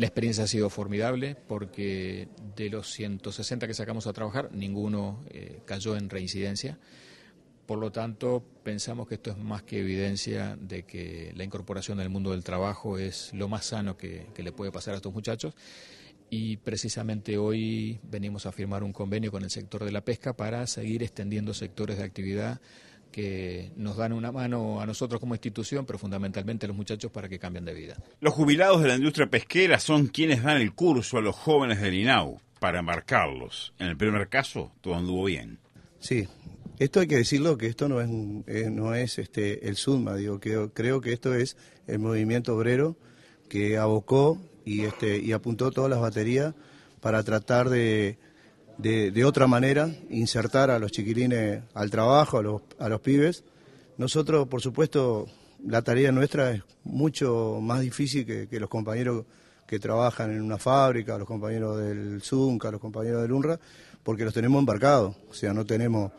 La experiencia ha sido formidable porque de los 160 que sacamos a trabajar, ninguno eh, cayó en reincidencia. Por lo tanto, pensamos que esto es más que evidencia de que la incorporación del mundo del trabajo es lo más sano que le puede pasar a estos muchachos. Y precisamente hoy venimos a firmar un convenio con el sector de la pesca para seguir extendiendo sectores de actividad que nos dan una mano a nosotros como institución, pero fundamentalmente a los muchachos para que cambien de vida. Los jubilados de la industria pesquera son quienes dan el curso a los jóvenes del INAU para embarcarlos. En el primer caso, todo anduvo bien. Sí, esto hay que decirlo que esto no es, eh, no es este, el suma, digo, creo, creo que esto es el movimiento obrero que abocó y, este, y apuntó todas las baterías para tratar de de, otra manera, insertar a los chiquilines al trabajo, a los, a los pibes. Nosotros, por supuesto, la tarea nuestra es mucho más difícil que, los compañeros que trabajan en una fábrica, los compañeros del Zunca, los compañeros del unra porque los tenemos embarcados, o sea, no tenemos,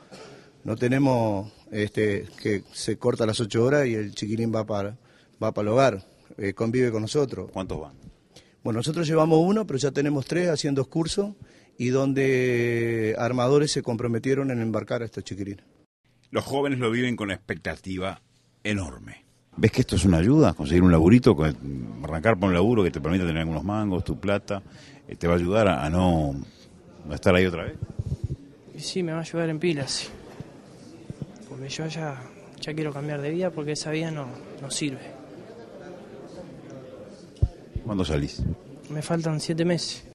no tenemos este, que se corta a las 8 horas y el chiquilín va para, va para el hogar, eh, convive con nosotros. ¿Cuántos van? Bueno, nosotros llevamos uno, pero ya tenemos tres haciendo cursos y donde armadores se comprometieron en embarcar a esta chiquirina. Los jóvenes lo viven con expectativa enorme. ¿Ves que esto es una ayuda? Conseguir un laburito, arrancar por un laburo que te permita tener algunos mangos, tu plata, eh, te va a ayudar a no, estar ahí otra vez. Sí, me va a ayudar en pilas. Porque yo ya, ya quiero cambiar de vida porque esa vida no, no sirve. ¿Cuándo salís? Me faltan siete meses.